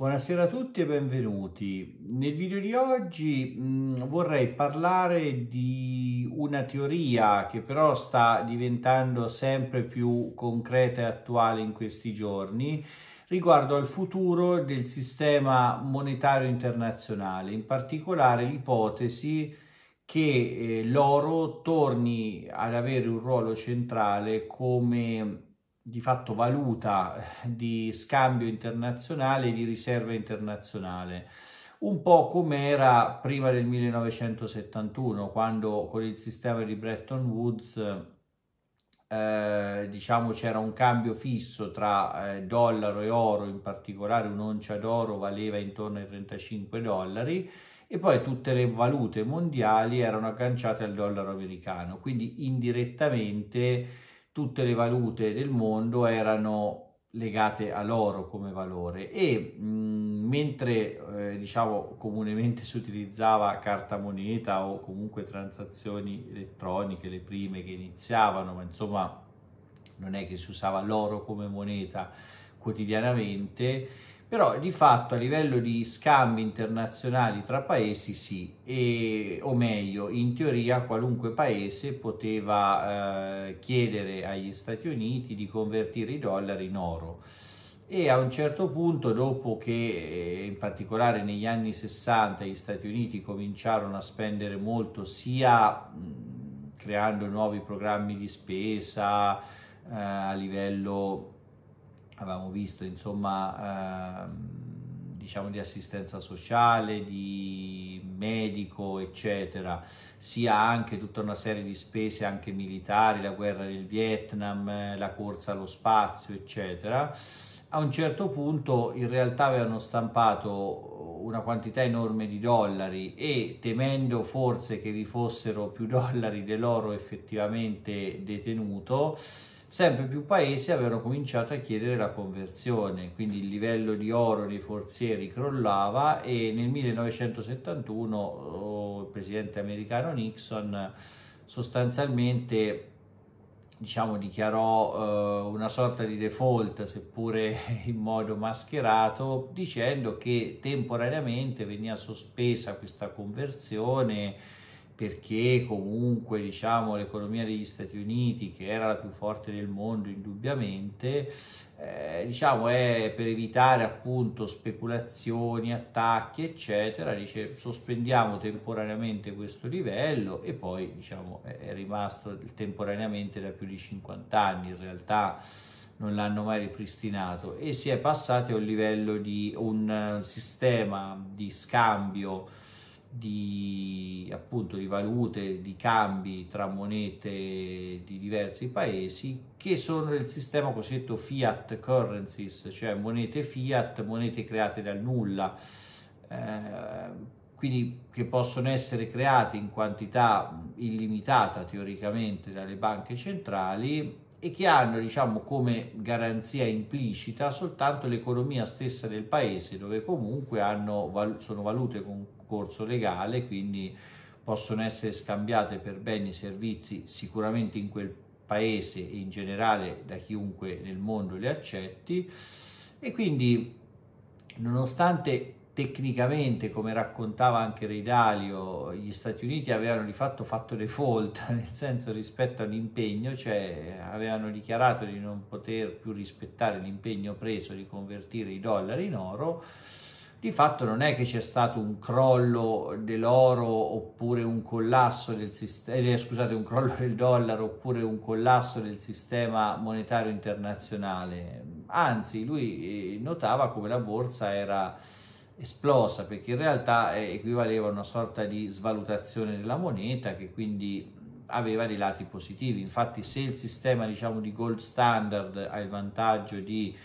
Buonasera a tutti e benvenuti. Nel video di oggi mh, mm, vorrei parlare di una teoria che però sta diventando sempre più concreta e attuale in questi giorni riguardo al futuro del sistema monetario internazionale, in particolare l'ipotesi che eh, l'oro torni ad avere un ruolo centrale come di fatto valuta eh, di scambio internazionale e di riserva internazionale un po' come era prima del 1971 quando con il sistema di Bretton Woods eh, diciamo c'era un cambio fisso tra eh, dollaro e oro in particolare un'oncia d'oro valeva intorno ai 35 dollari e poi tutte le valute mondiali erano agganciate al dollaro americano quindi indirettamente tutte le valute del mondo erano legate all'oro come valore e mh, mm, mentre eh, diciamo comunemente si utilizzava carta moneta o comunque transazioni elettroniche le prime che iniziavano ma insomma non è che si usava l'oro come moneta quotidianamente però di fatto a livello di scambi internazionali tra paesi sì, e, o meglio, in teoria qualunque paese poteva eh, chiedere agli Stati Uniti di convertire i dollari in oro e a un certo punto dopo che eh, in particolare negli anni 60 gli Stati Uniti cominciarono a spendere molto sia creando nuovi programmi di spesa eh, a livello avevamo visto insomma ehm, diciamo di assistenza sociale, di medico eccetera, sia anche tutta una serie di spese anche militari, la guerra del Vietnam, la corsa allo spazio eccetera. A un certo punto in realtà avevano stampato una quantità enorme di dollari e temendo forse che vi fossero più dollari dell'oro effettivamente detenuto, sempre più paesi avevano cominciato a chiedere la conversione, quindi il livello di oro dei forzieri crollava e nel 1971 il presidente americano Nixon sostanzialmente diciamo, dichiarò eh, una sorta di default, seppure in modo mascherato, dicendo che temporaneamente veniva sospesa questa conversione perché comunque diciamo, l'economia degli Stati Uniti, che era la più forte del mondo indubbiamente, eh, diciamo, è per evitare appunto speculazioni, attacchi, eccetera, dice sospendiamo temporaneamente questo livello e poi diciamo, è rimasto temporaneamente da più di 50 anni in realtà non l'hanno mai ripristinato e si è passati a un livello di un sistema di scambio di, appunto, di valute, di cambi tra monete di diversi paesi che sono il sistema cosiddetto fiat currencies, cioè monete fiat, monete create dal nulla, eh, quindi che possono essere create in quantità illimitata teoricamente dalle banche centrali e che hanno diciamo, come garanzia implicita soltanto l'economia stessa del paese dove comunque hanno, sono valute con corso legale quindi possono essere scambiate per beni e servizi sicuramente in quel paese e in generale da chiunque nel mondo le accetti e quindi nonostante tecnicamente, come raccontava anche Reidalio, gli Stati Uniti avevano di fatto fatto default, nel senso rispetto all'impegno, cioè avevano dichiarato di non poter più rispettare l'impegno preso di convertire i dollari in oro, di fatto non è che c'è stato un crollo dell'oro oppure un collasso del sistema, eh, scusate, un crollo del dollaro oppure un collasso del sistema monetario internazionale. Anzi, lui eh, notava come la borsa era esplosa perché in realtà eh, equivaleva a una sorta di svalutazione della moneta che quindi aveva dei lati positivi. Infatti se il sistema diciamo, di gold standard ha il vantaggio di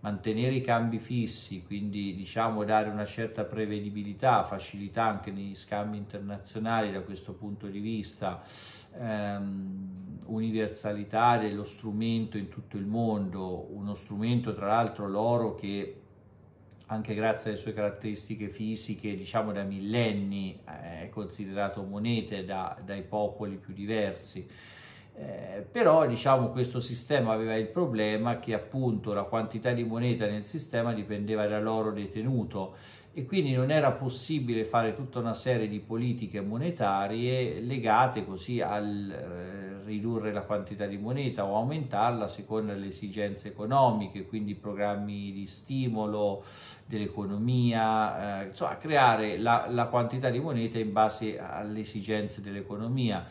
mantenere i cambi fissi, quindi diciamo dare una certa prevedibilità, facilità anche negli scambi internazionali da questo punto di vista, ehm, universalità dello strumento in tutto il mondo, uno strumento tra l'altro l'oro che anche grazie alle sue caratteristiche fisiche, diciamo da millenni eh, è considerato monete da, dai popoli più diversi. Eh, però diciamo questo sistema aveva il problema che appunto la quantità di moneta nel sistema dipendeva dall'oro detenuto e quindi non era possibile fare tutta una serie di politiche monetarie legate così al eh, ridurre la quantità di moneta o aumentarla secondo le esigenze economiche, quindi programmi di stimolo dell'economia, eh, insomma creare la, la quantità di moneta in base alle esigenze dell'economia.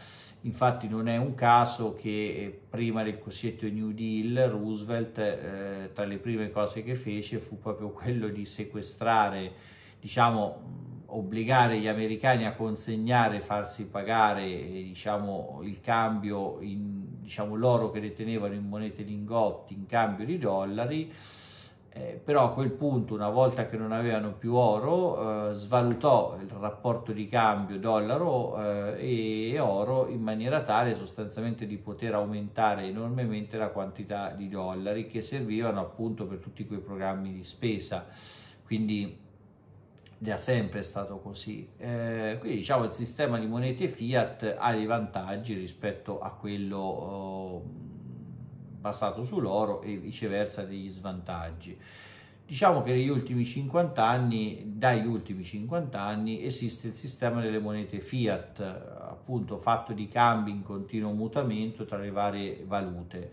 Infatti non è un caso che eh, prima del cosiddetto New Deal Roosevelt eh, tra le prime cose che fece fu proprio quello di sequestrare, diciamo, obbligare gli americani a consegnare, farsi pagare eh, diciamo, il cambio in diciamo, l'oro che detenevano in monete lingotti in cambio di dollari eh, però a quel punto, una volta che non avevano più oro, eh, svalutò il rapporto di cambio dollaro eh, e oro in maniera tale sostanzialmente di poter aumentare enormemente la quantità di dollari che servivano appunto per tutti quei programmi di spesa. Quindi da sempre è stato così. Eh, quindi diciamo il sistema di monete fiat ha dei vantaggi rispetto a quello oh, basato sull'oro e viceversa degli svantaggi. Diciamo che negli ultimi 50 anni, dagli ultimi 50 anni, esiste il sistema delle monete fiat, appunto fatto di cambi in continuo mutamento tra le varie valute.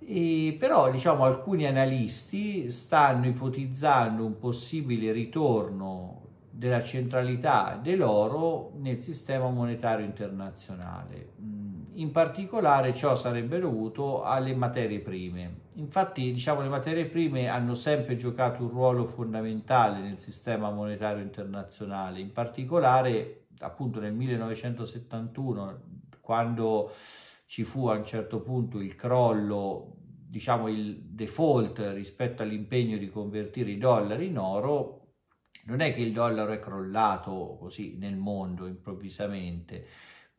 E però diciamo, alcuni analisti stanno ipotizzando un possibile ritorno della centralità dell'oro nel sistema monetario internazionale in particolare ciò sarebbe dovuto alle materie prime. Infatti, diciamo, le materie prime hanno sempre giocato un ruolo fondamentale nel sistema monetario internazionale, in particolare appunto nel 1971 quando ci fu a un certo punto il crollo, diciamo il default rispetto all'impegno di convertire i dollari in oro, non è che il dollaro è crollato così nel mondo improvvisamente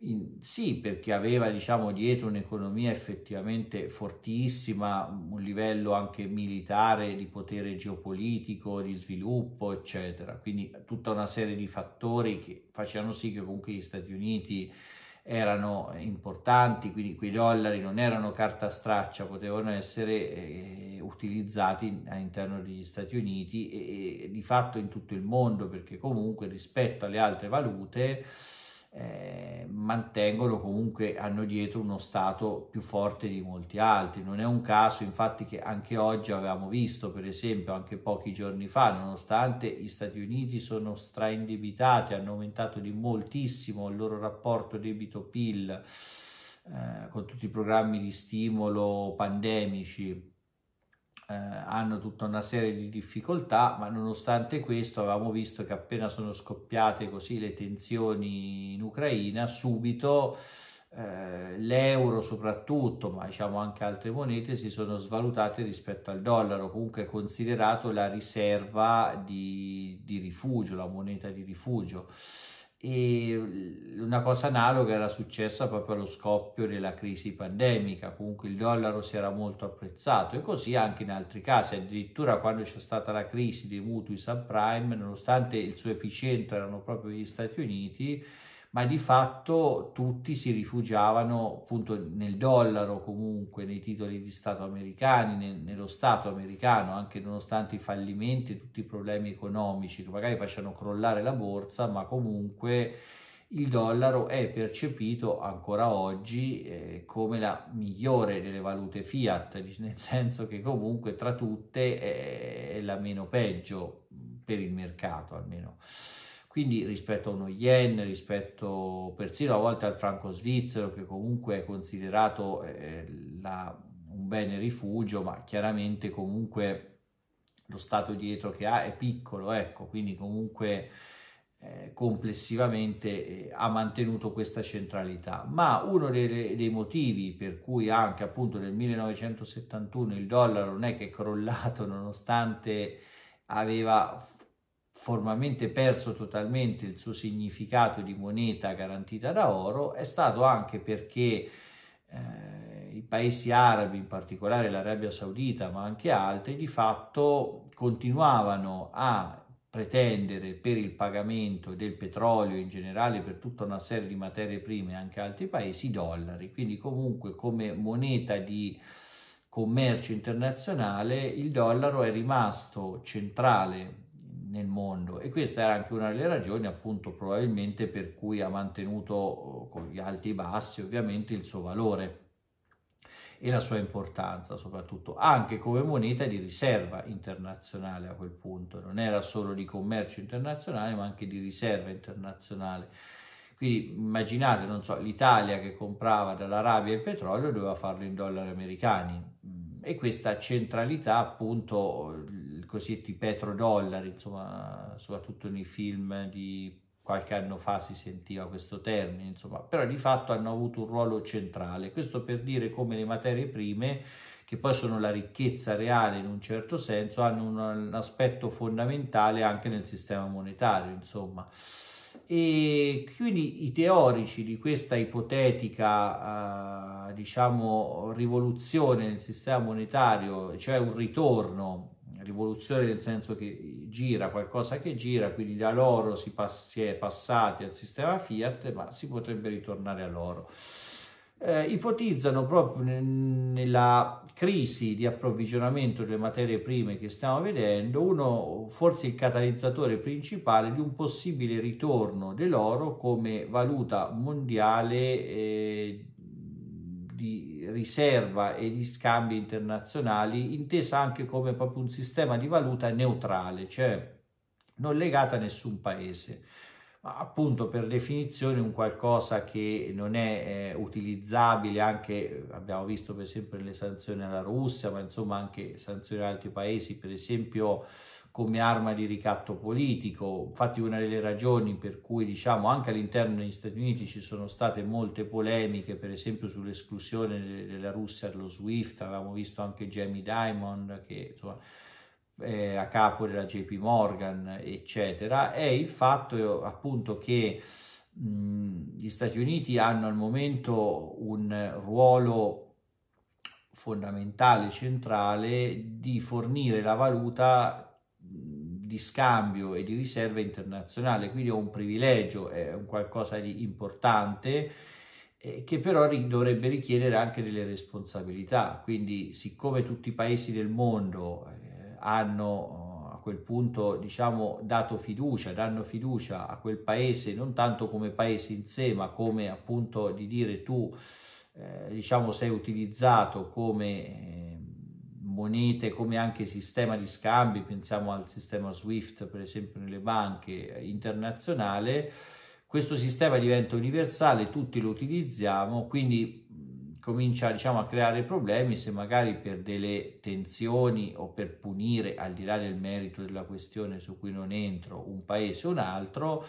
in, sì, perché aveva diciamo, dietro un'economia effettivamente fortissima, un livello anche militare di potere geopolitico, di sviluppo, eccetera. Quindi tutta una serie di fattori che facevano sì che comunque gli Stati Uniti erano importanti, quindi quei dollari non erano carta straccia, potevano essere eh, utilizzati all'interno degli Stati Uniti e, e di fatto in tutto il mondo, perché comunque rispetto alle altre valute eh, mantengono comunque, hanno dietro uno stato più forte di molti altri. Non è un caso infatti che anche oggi avevamo visto, per esempio anche pochi giorni fa, nonostante gli Stati Uniti sono straindebitati, hanno aumentato di moltissimo il loro rapporto debito-PIL eh, con tutti i programmi di stimolo pandemici eh, hanno tutta una serie di difficoltà, ma nonostante questo avevamo visto che appena sono scoppiate così le tensioni in Ucraina, subito eh, l'euro soprattutto, ma diciamo anche altre monete, si sono svalutate rispetto al dollaro, comunque considerato la riserva di, di rifugio, la moneta di rifugio e una cosa analoga era successa proprio allo scoppio della crisi pandemica, comunque il dollaro si era molto apprezzato e così anche in altri casi, addirittura quando c'è stata la crisi dei mutui subprime, nonostante il suo epicentro erano proprio gli Stati Uniti, ma di fatto tutti si rifugiavano appunto nel dollaro comunque, nei titoli di Stato americani, nel, nello Stato americano, anche nonostante i fallimenti, tutti i problemi economici che magari facciano crollare la borsa, ma comunque il dollaro è percepito ancora oggi eh, come la migliore delle valute fiat, nel senso che comunque tra tutte è, è la meno peggio per il mercato almeno. Quindi rispetto a uno yen, rispetto persino a volte al franco svizzero, che comunque è considerato eh, la, un bene rifugio, ma chiaramente comunque lo stato dietro che ha è piccolo, ecco, quindi comunque eh, complessivamente eh, ha mantenuto questa centralità. Ma uno dei, dei, motivi per cui anche appunto nel 1971 il dollaro non è che è crollato nonostante aveva formalmente perso totalmente il suo significato di moneta garantita da oro, è stato anche perché eh, i paesi arabi, in particolare l'Arabia Saudita, ma anche altri, di fatto continuavano a pretendere per il pagamento del petrolio in generale per tutta una serie di materie prime anche altri paesi dollari quindi comunque come moneta di commercio internazionale il dollaro è rimasto centrale nel mondo e questa era anche una delle ragioni appunto probabilmente per cui ha mantenuto eh, con gli alti e bassi ovviamente il suo valore e la sua importanza soprattutto anche come moneta di riserva internazionale a quel punto non era solo di commercio internazionale ma anche di riserva internazionale quindi immaginate non so l'Italia che comprava dall'Arabia il petrolio doveva farlo in dollari americani e questa centralità appunto cosiddetti petrodollari, insomma, soprattutto nei film di qualche anno fa si sentiva questo termine, insomma, però di fatto hanno avuto un ruolo centrale. Questo per dire come le materie prime, che poi sono la ricchezza reale in un certo senso, hanno un, un aspetto fondamentale anche nel sistema monetario, insomma. E quindi i teorici di questa ipotetica, eh, diciamo, rivoluzione nel sistema monetario, cioè un ritorno rivoluzione nel senso che gira qualcosa che gira, quindi da loro si, pass- si è passati al sistema Fiat, ma si potrebbe ritornare a loro. Eh, ipotizzano proprio ne- nella crisi di approvvigionamento delle materie prime che stiamo vedendo, uno forse il catalizzatore principale di un possibile ritorno dell'oro come valuta mondiale eh, di riserva e di scambi internazionali, intesa anche come proprio un sistema di valuta neutrale, cioè non legata a nessun paese appunto per definizione un qualcosa che non è eh, utilizzabile anche abbiamo visto per esempio le sanzioni alla Russia ma insomma anche sanzioni ad altri paesi per esempio come arma di ricatto politico. Infatti una delle ragioni per cui diciamo anche all'interno degli Stati Uniti ci sono state molte polemiche, per esempio sull'esclusione della Russia dallo SWIFT, avevamo visto anche Jamie Dimon che insomma, è a capo della JP Morgan, eccetera, è il fatto appunto che gli Stati Uniti hanno al momento un ruolo fondamentale, centrale, di fornire la valuta di scambio e di riserva internazionale, quindi è un privilegio, è un qualcosa di importante eh, che però dovrebbe richiedere anche delle responsabilità, quindi siccome tutti i paesi del mondo eh, hanno eh, a quel punto diciamo dato fiducia, danno fiducia a quel paese non tanto come paese in sé ma come appunto di dire tu eh, diciamo sei utilizzato come monete come anche sistema di scambi, pensiamo al sistema SWIFT per esempio nelle banche internazionale, questo sistema diventa universale, tutti lo utilizziamo, quindi comincia diciamo, a creare problemi se magari per delle tensioni o per punire, al di là del merito della questione su cui non entro, un paese o un altro,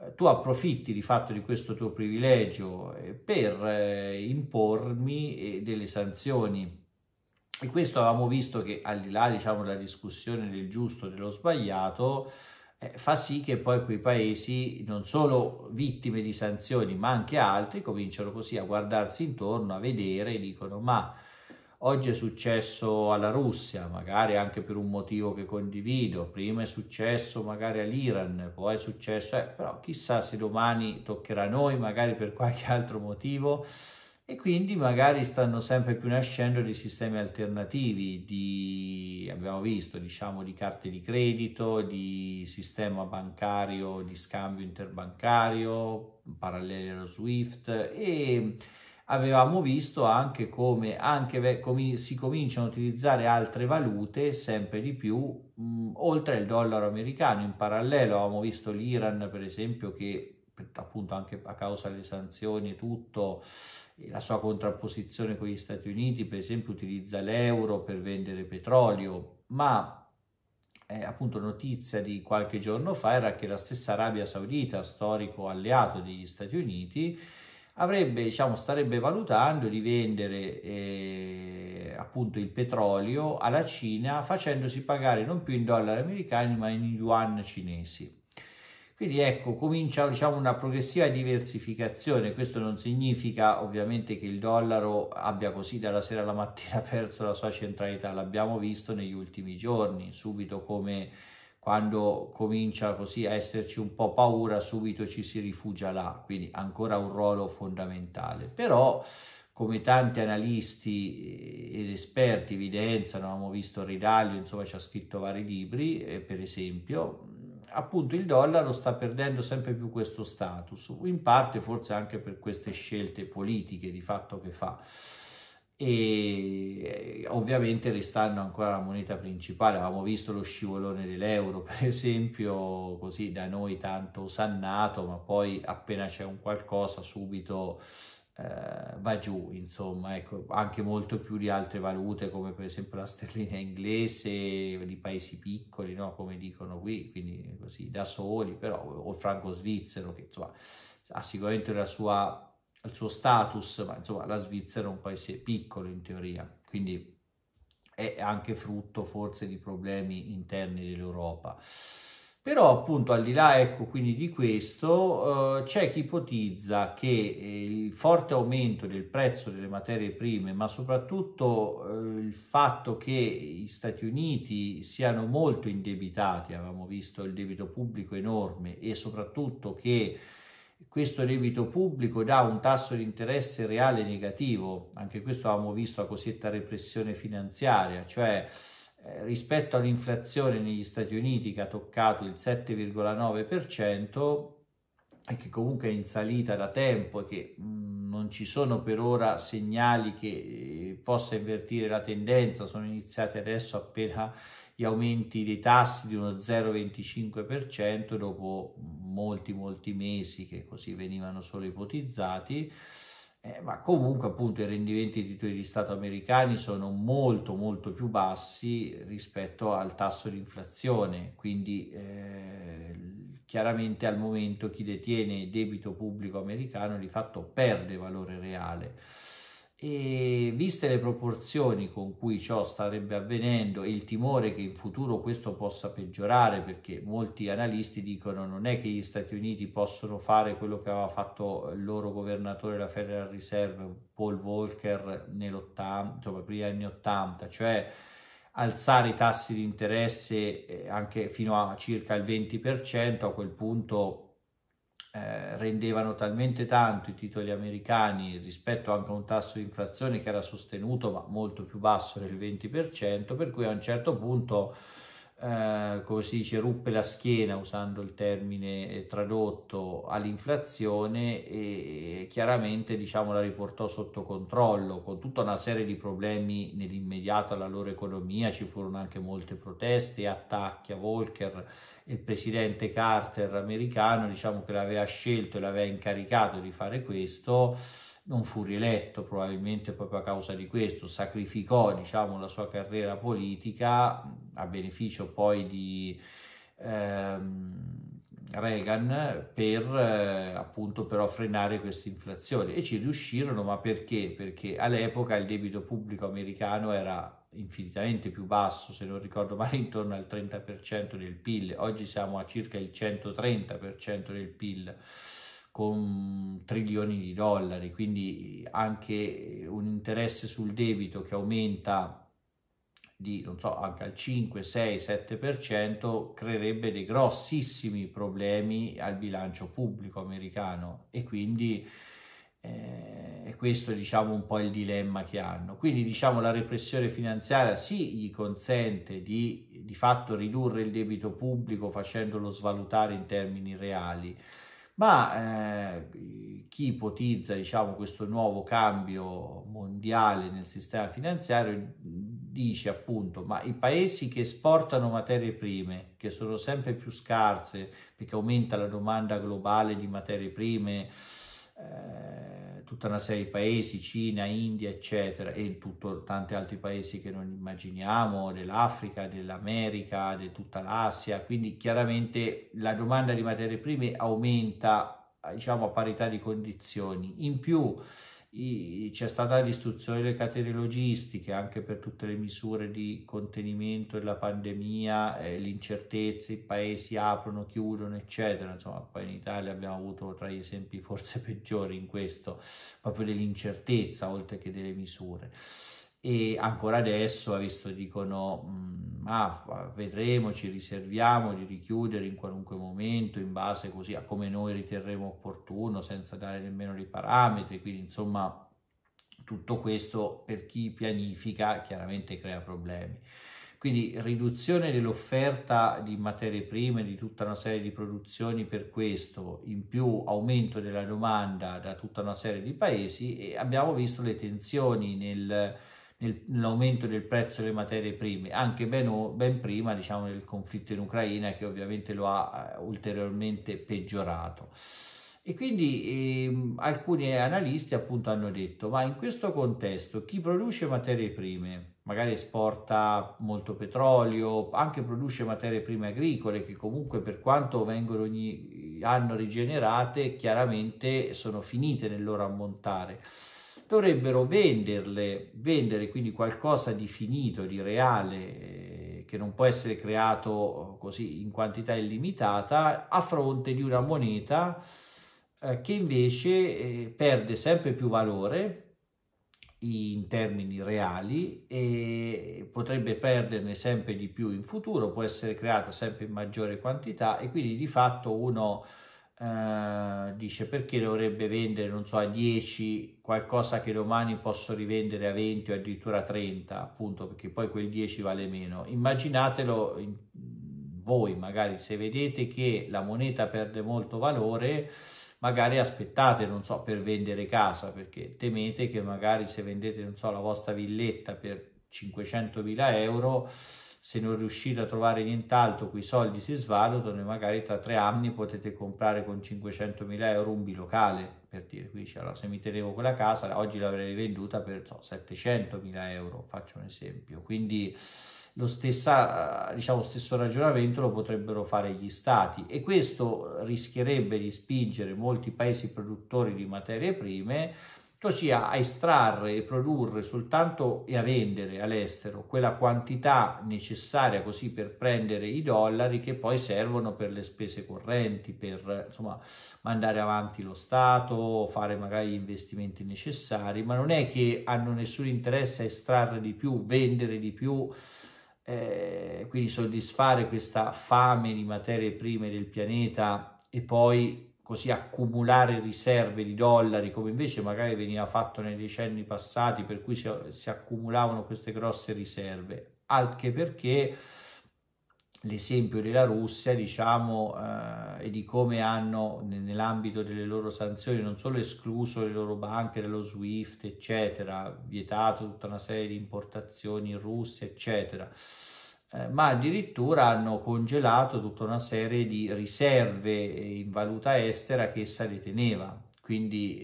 eh, tu approfitti di fatto di questo tuo privilegio eh, per eh, impormi delle sanzioni e questo avevamo visto che al di là, diciamo, della discussione del giusto e dello sbagliato, eh, fa sì che poi quei paesi, non solo vittime di sanzioni, ma anche altri, cominciano così a guardarsi intorno, a vedere e dicono ma oggi è successo alla Russia, magari anche per un motivo che condivido, prima è successo magari all'Iran, poi è successo, eh, però chissà se domani toccherà a noi, magari per qualche altro motivo e quindi magari stanno sempre più nascendo dei sistemi alternativi di, abbiamo visto, diciamo di carte di credito, di sistema bancario, di scambio interbancario, parallelo allo SWIFT e avevamo visto anche come, anche come si cominciano a utilizzare altre valute sempre di più mh, oltre al dollaro americano in parallelo avevamo visto l'Iran per esempio che appunto anche a causa delle sanzioni e tutto la sua contrapposizione con gli Stati Uniti, per esempio, utilizza l'euro per vendere petrolio, ma eh, appunto notizia di qualche giorno fa era che la stessa Arabia Saudita, storico alleato degli Stati Uniti, avrebbe, diciamo, starebbe valutando di vendere eh, appunto il petrolio alla Cina facendosi pagare non più in dollari americani ma in yuan cinesi. Quindi ecco, comincia diciamo, una progressiva diversificazione, questo non significa ovviamente che il dollaro abbia così dalla sera alla mattina perso la sua centralità, l'abbiamo visto negli ultimi giorni, subito come quando comincia così a esserci un po' paura, subito ci si rifugia là, quindi ancora un ruolo fondamentale. Però, come tanti analisti eh, ed esperti evidenziano, abbiamo visto Ridaglio, insomma ci ha scritto vari libri, eh, per esempio, appunto il dollaro sta perdendo sempre più questo status, in parte forse anche per queste scelte politiche di fatto che fa. E eh, ovviamente restando ancora la moneta principale, avevamo visto lo scivolone dell'euro, per esempio, così da noi tanto sannato, ma poi appena c'è un qualcosa subito eh, va giù, insomma, ecco, anche molto più di altre valute come per esempio la sterlina inglese, di paesi piccoli, no? come dicono qui, quindi così da soli, però, o il franco svizzero che insomma, ha sicuramente la sua il suo status, ma insomma la Svizzera è un paese piccolo in teoria, quindi è anche frutto forse di problemi interni dell'Europa. Però appunto al di là ecco, quindi di questo eh, c'è chi ipotizza che eh, il forte aumento del prezzo delle materie prime, ma soprattutto eh, il fatto che gli Stati Uniti siano molto indebitati, avevamo visto il debito pubblico enorme e soprattutto che questo debito pubblico dà un tasso di interesse reale negativo, anche questo avevamo visto la cosiddetta repressione finanziaria, cioè eh, rispetto all'inflazione negli Stati Uniti che ha toccato il 7,9% e che comunque è in salita da tempo e che mm, non ci sono per ora segnali che eh, possa invertire la tendenza, sono iniziati adesso appena gli aumenti dei tassi di uno 0,25% dopo molti molti mesi che così venivano solo ipotizzati eh, ma comunque appunto i rendimenti dei titoli di Stato americani sono molto molto più bassi rispetto al tasso di inflazione, quindi eh, chiaramente al momento chi detiene debito pubblico americano di fatto perde valore reale e viste le proporzioni con cui ciò starebbe avvenendo e il timore che in futuro questo possa peggiorare perché molti analisti dicono non è che gli Stati Uniti possono fare quello che aveva fatto il loro governatore della Federal Reserve Paul Volcker insomma, prima anni 80 cioè alzare i tassi di interesse eh, anche fino a circa il 20% a quel punto eh, rendevano talmente tanto i titoli americani rispetto anche a un tasso di inflazione che era sostenuto ma molto più basso del 20%, per cui a un certo punto, eh, come si dice, ruppe la schiena, usando il termine eh, tradotto, all'inflazione e chiaramente diciamo, la riportò sotto controllo, con tutta una serie di problemi nell'immediato alla loro economia, ci furono anche molte proteste, attacchi a Volcker il presidente Carter americano, diciamo che l'aveva scelto e l'aveva incaricato di fare questo, non fu rieletto probabilmente proprio a causa di questo, sacrificò diciamo, la sua carriera politica a beneficio poi di... Ehm, Reagan per eh, appunto però frenare questa inflazione e ci riuscirono, ma perché? Perché all'epoca il debito pubblico americano era infinitamente più basso, se non ricordo male intorno al 30% del PIL, oggi siamo a circa il 130% del PIL con trilioni di dollari, quindi anche un interesse sul debito che aumenta di, non so, anche al 5, 6, 7%, creerebbe dei grossissimi problemi al bilancio pubblico americano e quindi eh, questo diciamo un po' il dilemma che hanno. Quindi diciamo la repressione finanziaria sì gli consente di di fatto ridurre il debito pubblico facendolo svalutare in termini reali, ma eh, chi ipotizza diciamo questo nuovo cambio mondiale nel sistema finanziario dice appunto, ma i paesi che esportano materie prime, che sono sempre più scarse, perché aumenta la domanda globale di materie prime, eh, tutta una serie di paesi, Cina, India, eccetera, e tutto, tanti altri paesi che non immaginiamo, dell'Africa, dell'America, di tutta l'Asia, quindi chiaramente la domanda di materie prime aumenta, diciamo, a parità di condizioni. In più, c'è stata l'istruzione delle catene logistiche anche per tutte le misure di contenimento della pandemia, eh, l'incertezza, i paesi aprono, chiudono, eccetera. Insomma, poi in Italia abbiamo avuto tra gli esempi forse peggiori in questo, proprio dell'incertezza oltre che delle misure e ancora adesso, visto, dicono, ah, vedremo, ci riserviamo di richiudere in qualunque momento in base così a come noi riterremo opportuno, senza dare nemmeno dei parametri, quindi insomma tutto questo per chi pianifica chiaramente crea problemi. Quindi riduzione dell'offerta di materie prime, di tutta una serie di produzioni per questo, in più aumento della domanda da tutta una serie di paesi e abbiamo visto le tensioni nel, nell'aumento del prezzo delle materie prime, anche ben, ben prima diciamo, del conflitto in Ucraina che ovviamente lo ha eh, ulteriormente peggiorato. E quindi eh, alcuni analisti appunto hanno detto, ma in questo contesto chi produce materie prime, magari esporta molto petrolio, anche produce materie prime agricole che comunque per quanto vengono ogni anno rigenerate, chiaramente sono finite nel loro ammontare dovrebbero venderle, vendere quindi qualcosa di finito, di reale, eh, che non può essere creato eh, così in quantità illimitata, a fronte di una moneta eh, che invece perde sempre più valore in termini reali e potrebbe perderne sempre di più in futuro, può essere creata sempre in maggiore quantità e quindi di fatto uno eh, dice perché dovrebbe vendere, non so, a 10 qualcosa che domani posso rivendere a 20 o addirittura a 30, appunto, perché poi quel 10 vale meno. Immaginatelo in, voi, magari se vedete che la moneta perde molto valore, magari aspettate, non so, per vendere casa, perché temete che magari se vendete, non so, la vostra villetta per 500.000 euro se non riuscite a trovare nient'altro, quei soldi si svalutano e magari tra tre anni potete comprare con 500.000 euro un bilocale, per dire, quindi allora, se mi tenevo quella casa, oggi l'avrei venduta per so, 700.000 euro, faccio un esempio, quindi lo stessa, diciamo, stesso ragionamento lo potrebbero fare gli stati e questo rischierebbe di spingere molti paesi produttori di materie prime tu a estrarre e produrre soltanto e a vendere all'estero quella quantità necessaria così per prendere i dollari che poi servono per le spese correnti, per insomma mandare avanti lo Stato, fare magari gli investimenti necessari, ma non è che hanno nessun interesse a estrarre di più, vendere di più, eh, quindi soddisfare questa fame di materie prime del pianeta e poi così accumulare riserve di dollari come invece magari veniva fatto nei decenni passati per cui si, si accumulavano queste grosse riserve anche perché l'esempio della Russia diciamo eh, e di come hanno nell'ambito delle loro sanzioni non solo escluso le loro banche dallo SWIFT eccetera vietato tutta una serie di importazioni in Russia eccetera eh, ma addirittura hanno congelato tutta una serie di riserve eh, in valuta estera che essa deteneva. Quindi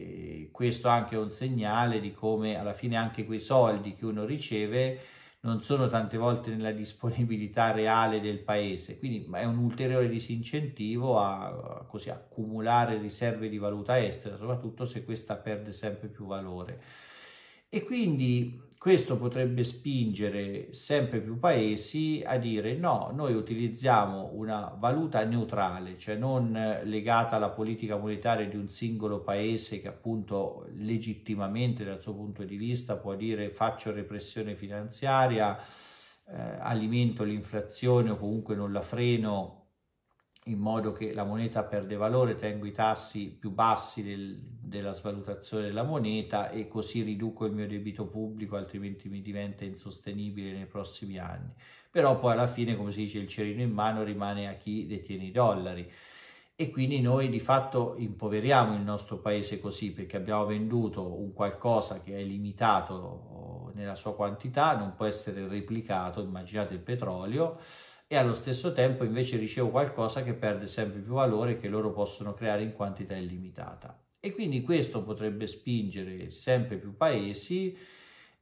eh, questo anche è un segnale di come alla fine anche quei soldi che uno riceve non sono tante volte nella disponibilità reale del paese, quindi è un ulteriore disincentivo a, a così, accumulare riserve di valuta estera, soprattutto se questa perde sempre più valore. E quindi questo potrebbe spingere sempre più paesi a dire no, noi utilizziamo una valuta neutrale, cioè non legata alla politica monetaria di un singolo paese che appunto legittimamente dal suo punto di vista può dire faccio repressione finanziaria, eh, alimento l'inflazione o comunque non la freno in modo che la moneta perde valore, tengo i tassi più bassi del, della svalutazione della moneta e così riduco il mio debito pubblico, altrimenti mi diventa insostenibile nei prossimi anni. Però poi alla fine, come si dice, il cerino in mano rimane a chi detiene i dollari. E quindi noi di fatto impoveriamo il nostro paese così perché abbiamo venduto un qualcosa che è limitato nella sua quantità, non può essere replicato, immaginate il petrolio, e allo stesso tempo invece ricevo qualcosa che perde sempre più valore che loro possono creare in quantità illimitata. E quindi questo potrebbe spingere sempre più paesi,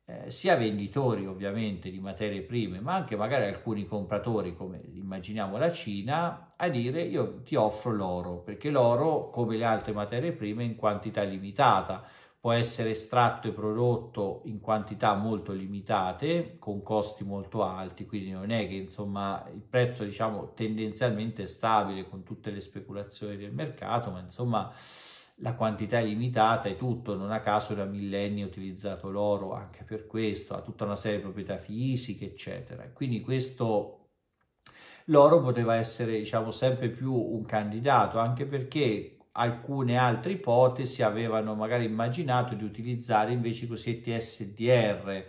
eh, sia venditori ovviamente di materie prime, ma anche magari alcuni compratori, come immaginiamo la Cina, a dire io ti offro l'oro, perché l'oro, come le altre materie prime, è in quantità limitata può essere estratto e prodotto in quantità molto limitate con costi molto alti quindi non è che insomma il prezzo diciamo tendenzialmente è stabile con tutte le speculazioni del mercato ma insomma la quantità è limitata e tutto, non a caso da millenni ho utilizzato l'oro anche per questo, ha tutta una serie di proprietà fisiche, eccetera. Quindi questo l'oro poteva essere, diciamo, sempre più un candidato, anche perché alcune altre ipotesi avevano magari immaginato di utilizzare invece i cosiddetti SDR,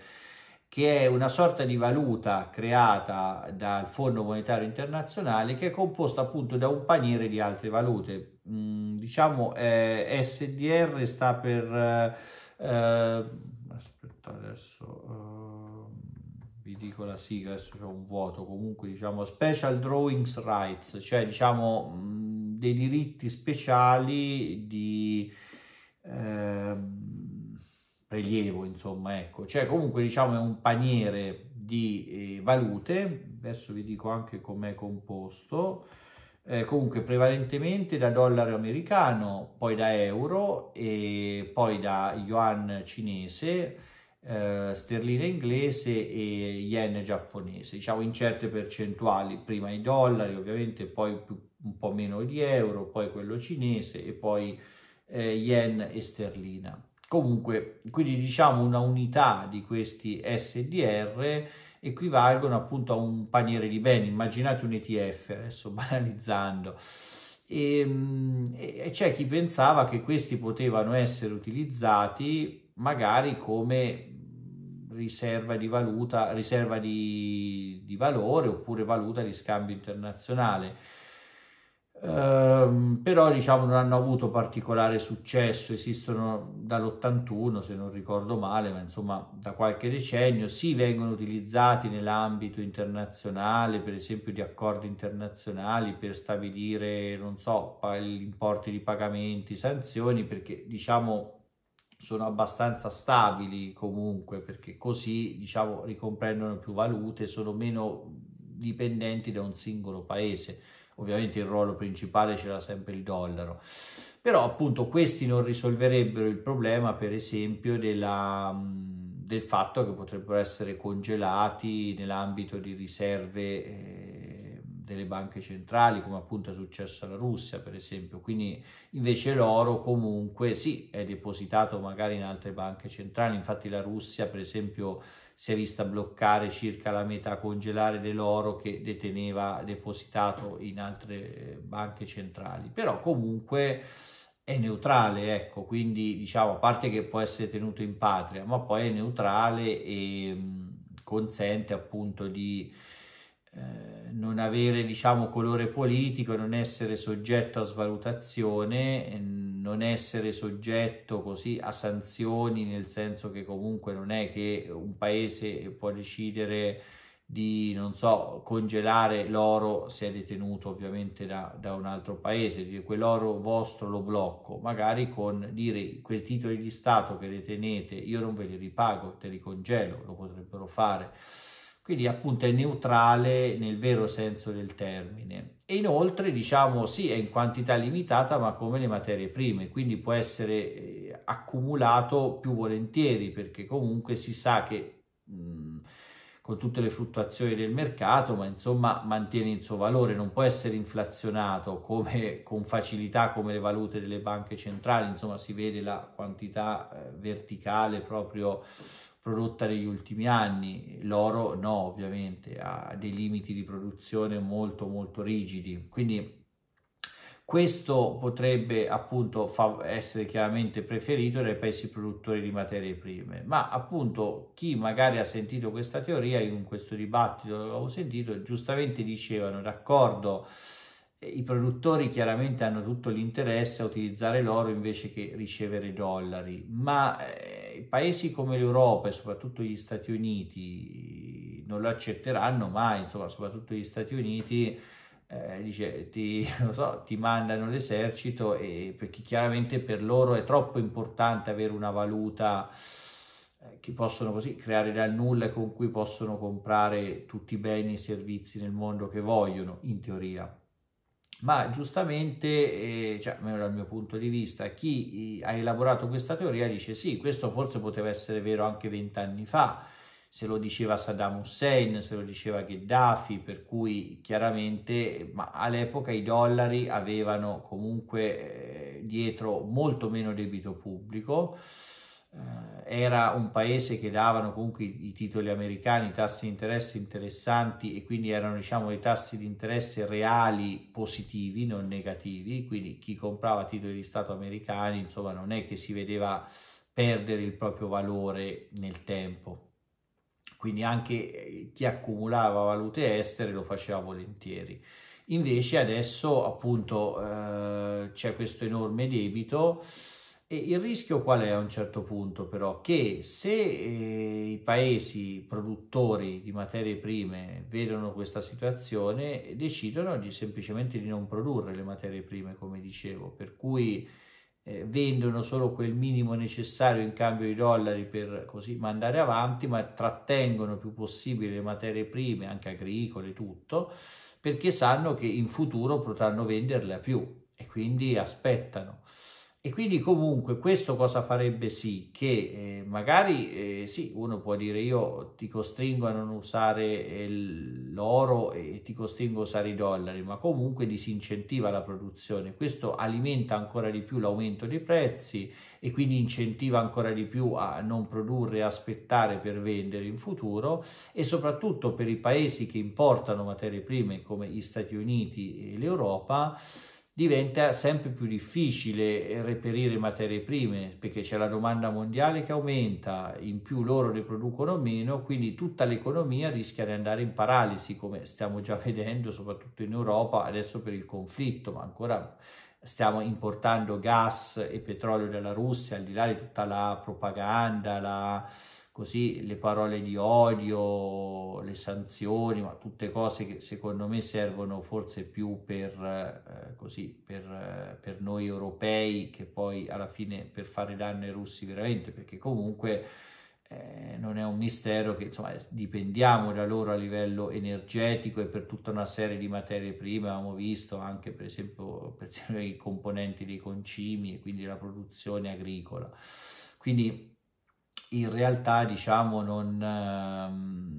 che è una sorta di valuta creata dal Fondo Monetario Internazionale che è composta appunto da un paniere di altre valute. Mm, diciamo eh, SDR sta per... Eh, eh, aspetta adesso... Eh, vi dico la sigla, adesso c'è un vuoto, comunque diciamo Special Drawings Rights, cioè diciamo... Mm, dei diritti speciali di eh, prelievo, insomma, ecco. Cioè comunque diciamo è un paniere di eh, valute, adesso vi dico anche com'è composto, eh, comunque prevalentemente da dollaro americano, poi da euro e poi da yuan cinese, eh, sterlina inglese e yen giapponese, diciamo in certe percentuali, prima i dollari ovviamente, poi più un po' meno di euro, poi quello cinese e poi eh, yen e sterlina. Comunque, quindi diciamo una unità di questi SDR equivalgono appunto a un paniere di beni, immaginate un ETF, adesso banalizzando. Ehm, e, e c'è chi pensava che questi potevano essere utilizzati magari come riserva di valuta, riserva di, di valore oppure valuta di scambio internazionale ehm, però diciamo non hanno avuto particolare successo, esistono dall'81 se non ricordo male, ma insomma da qualche decennio, sì vengono utilizzati nell'ambito internazionale, per esempio di accordi internazionali per stabilire, non so, gli importi di pagamenti, sanzioni, perché diciamo sono abbastanza stabili comunque perché così diciamo ricomprendono più valute sono meno dipendenti da un singolo paese ovviamente il ruolo principale c'era sempre il dollaro. Però appunto questi non risolverebbero il problema, per esempio, della, del fatto che potrebbero essere congelati nell'ambito di riserve eh, delle banche centrali, come appunto è successo alla Russia, per esempio. Quindi invece l'oro comunque sì, è depositato magari in altre banche centrali, infatti la Russia, per esempio, si è vista bloccare circa la metà congelare dell'oro che deteneva depositato in altre banche centrali. Però comunque è neutrale, ecco, quindi diciamo, a parte che può essere tenuto in patria, ma poi è neutrale e mm, consente appunto di eh, non avere, diciamo, colore politico, non essere soggetto a svalutazione. Mm, non essere soggetto così a sanzioni, nel senso che comunque non è che un paese può decidere di, non so, congelare l'oro se è detenuto ovviamente da, da un altro paese, dire quell'oro vostro lo blocco, magari con dire quei titoli di Stato che detenete io non ve li ripago, te li congelo, lo potrebbero fare. Quindi appunto è neutrale nel vero senso del termine e inoltre diciamo sì è in quantità limitata ma come le materie prime quindi può essere eh, accumulato più volentieri perché comunque si sa che mh, con tutte le fluttuazioni del mercato ma insomma mantiene il suo valore non può essere inflazionato come, con facilità come le valute delle banche centrali insomma si vede la quantità eh, verticale proprio prodotta negli ultimi anni, l'oro no ovviamente, ha dei limiti di produzione molto molto rigidi, quindi questo potrebbe appunto essere chiaramente preferito dai paesi produttori di materie prime, ma appunto chi magari ha sentito questa teoria, in questo dibattito l'avevo sentito, giustamente dicevano d'accordo eh, I produttori chiaramente hanno tutto l'interesse a utilizzare l'oro invece che ricevere dollari, ma eh, paesi come l'Europa e soprattutto gli Stati Uniti eh, non lo accetteranno mai, insomma, soprattutto gli Stati Uniti eh, dice, ti, so, ti, mandano l'esercito perché chiaramente per loro è troppo importante avere una valuta che possono così creare dal nulla e con cui possono comprare tutti i beni e i servizi nel mondo che vogliono, in teoria ma giustamente, eh, cioè, almeno dal mio punto di vista, chi eh, ha elaborato questa teoria dice sì, questo forse poteva essere vero anche vent'anni fa, se lo diceva Saddam Hussein, se lo diceva Gheddafi, per cui chiaramente all'epoca i dollari avevano comunque eh, dietro molto meno debito pubblico, eh, era un paese che davano comunque i titoli americani, i tassi di interesse interessanti e quindi erano diciamo dei tassi di interesse reali positivi, non negativi, quindi chi comprava titoli di Stato americani insomma non è che si vedeva perdere il proprio valore nel tempo. Quindi anche eh, chi accumulava valute estere lo faceva volentieri. Invece adesso appunto eh, c'è questo enorme debito e il rischio qual è a un certo punto però? Che se eh, i paesi produttori di materie prime vedono questa situazione, decidono di, semplicemente di non produrre le materie prime, come dicevo, per cui eh, vendono solo quel minimo necessario in cambio di dollari per così mandare avanti, ma trattengono il più possibile le materie prime, anche agricole, tutto, perché sanno che in futuro potranno venderle a più e quindi aspettano. E quindi comunque questo cosa farebbe sì? Che eh, magari eh, sì, uno può dire io ti costringo a non usare eh, l'oro e ti costringo a usare i dollari, ma comunque disincentiva la produzione. Questo alimenta ancora di più l'aumento dei prezzi e quindi incentiva ancora di più a non produrre, aspettare per vendere in futuro e soprattutto per i paesi che importano materie prime come gli Stati Uniti e l'Europa diventa sempre più difficile reperire materie prime perché c'è la domanda mondiale che aumenta, in più loro ne producono meno, quindi tutta l'economia rischia di andare in paralisi come stiamo già vedendo soprattutto in Europa adesso per il conflitto, ma ancora stiamo importando gas e petrolio dalla Russia, al di là di tutta la propaganda, la così le parole di odio, le sanzioni, ma tutte cose che secondo me servono forse più per, eh, così, per, eh, per noi europei che poi alla fine per fare danno ai russi veramente, perché comunque... Eh, non è un mistero che insomma, dipendiamo da loro a livello energetico e per tutta una serie di materie prime, abbiamo visto anche per esempio, per esempio i componenti dei concimi e quindi la produzione agricola. Quindi in realtà diciamo non ehm,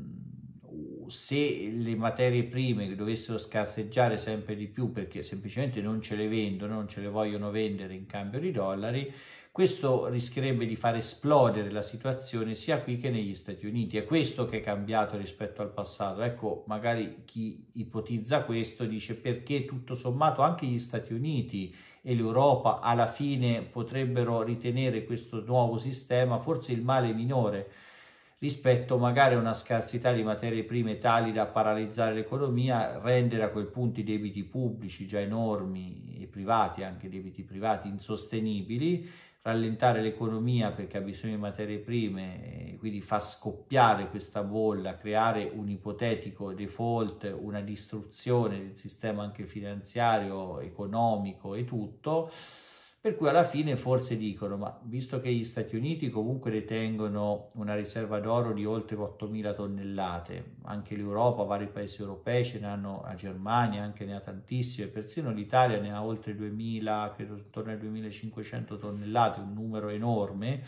se le materie prime dovessero scarseggiare sempre di più perché semplicemente non ce le vendono, non ce le vogliono vendere in cambio di dollari, questo rischierebbe di far esplodere la situazione sia qui che negli Stati Uniti. È questo che è cambiato rispetto al passato. Ecco, magari chi ipotizza questo dice perché tutto sommato anche gli Stati Uniti e l'Europa alla fine potrebbero ritenere questo nuovo sistema forse il male minore rispetto magari a una scarsità di materie prime tali da paralizzare l'economia, rendere a quel punto i debiti pubblici già enormi e privati, anche debiti privati insostenibili rallentare l'economia perché ha bisogno di materie prime, quindi fa scoppiare questa bolla, creare un ipotetico default, una distruzione del sistema anche finanziario, economico e tutto, per cui alla fine forse dicono, ma visto che gli Stati Uniti comunque detengono una riserva d'oro di oltre 8.000 tonnellate, anche l'Europa, vari paesi europei ce ne hanno, la Germania anche ne ha tantissime, persino l'Italia ne ha oltre 2.000, credo intorno alle 2.500 tonnellate, un numero enorme,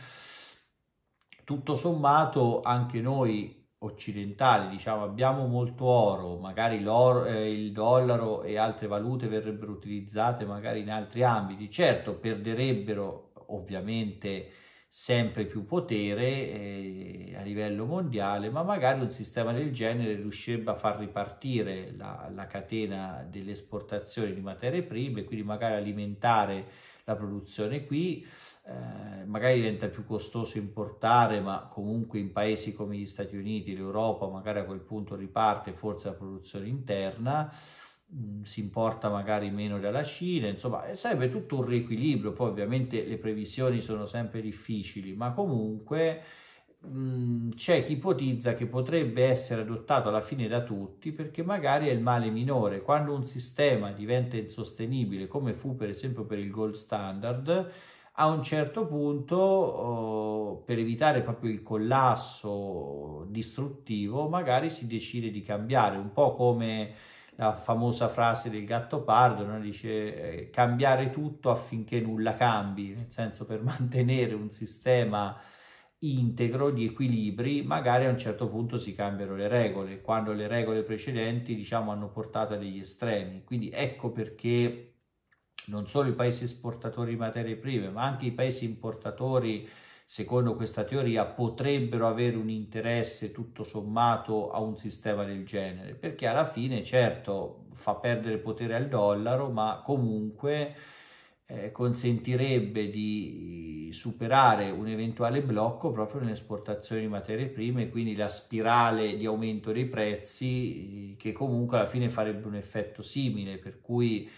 tutto sommato anche noi occidentali, diciamo abbiamo molto oro, magari eh, il dollaro e altre valute verrebbero utilizzate magari in altri ambiti, certo perderebbero ovviamente sempre più potere eh, a livello mondiale, ma magari un sistema del genere riuscirebbe a far ripartire la, la catena delle esportazioni di materie prime, quindi magari alimentare la produzione qui, eh, magari diventa più costoso importare, ma comunque in paesi come gli Stati Uniti, l'Europa, magari a quel punto riparte forse la produzione interna, mh, mm, si importa magari meno dalla Cina, insomma eh, sarebbe tutto un riequilibrio, poi ovviamente le previsioni sono sempre difficili, ma comunque mm, c'è chi ipotizza che potrebbe essere adottato alla fine da tutti perché magari è il male minore. Quando un sistema diventa insostenibile, come fu per esempio per il gold standard, a un certo punto, oh, per evitare proprio il collasso distruttivo, magari si decide di cambiare, un po' come la famosa frase del Gattopardo, no? dice eh, cambiare tutto affinché nulla cambi, nel senso per mantenere un sistema integro di equilibri, magari a un certo punto si cambiano le regole, quando le regole precedenti diciamo hanno portato a degli estremi. Quindi ecco perché non solo i paesi esportatori di materie prime, ma anche i paesi importatori, secondo questa teoria, potrebbero avere un interesse tutto sommato a un sistema del genere, perché alla fine, certo, fa perdere potere al dollaro, ma comunque eh, consentirebbe di superare un eventuale blocco proprio nelle esportazioni di materie prime, quindi la spirale di aumento dei prezzi eh, che comunque alla fine farebbe un effetto simile, per cui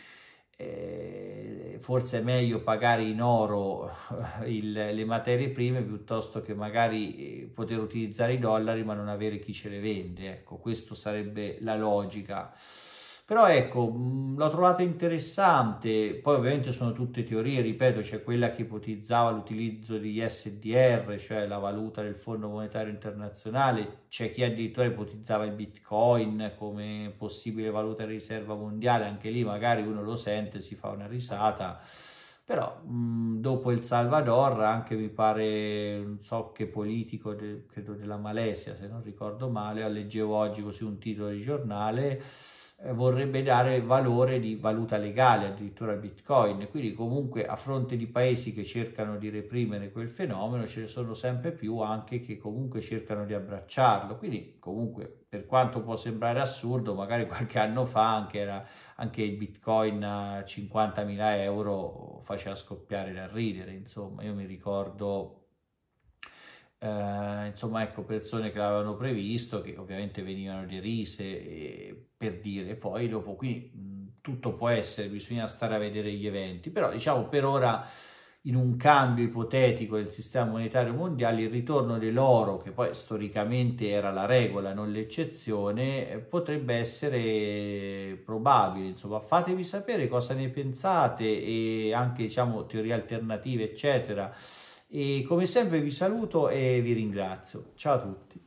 eh, forse è meglio pagare in oro il, le materie prime piuttosto che magari eh, poter utilizzare i dollari ma non avere chi ce le vende. Ecco, questa sarebbe la logica. Però ecco, mm, l'ho trovata interessante, poi ovviamente sono tutte teorie, ripeto, c'è quella che ipotizzava l'utilizzo di SDR, cioè la valuta del Fondo Monetario Internazionale, c'è chi addirittura ipotizzava il Bitcoin come possibile valuta riserva mondiale, anche lì magari uno lo sente, si fa una risata però mh, mm, dopo il Salvador anche mi pare non so che politico de, credo della Malesia se non ricordo male leggevo oggi così un titolo di giornale eh, vorrebbe dare valore di valuta legale addirittura al bitcoin quindi comunque a fronte di paesi che cercano di reprimere quel fenomeno ce ne sono sempre più anche che comunque cercano di abbracciarlo quindi comunque per quanto può sembrare assurdo magari qualche anno fa anche, era, anche il bitcoin a 50.000 euro faceva scoppiare da ridere insomma io mi ricordo eh, insomma ecco persone che l'avevano previsto che ovviamente venivano derise eh, per dire poi dopo qui tutto può essere bisogna stare a vedere gli eventi però diciamo per ora in un cambio ipotetico del sistema monetario mondiale il ritorno dell'oro che poi storicamente era la regola non l'eccezione eh, potrebbe essere probabile insomma fatevi sapere cosa ne pensate e anche diciamo teorie alternative eccetera e come sempre vi saluto e vi ringrazio. Ciao a tutti.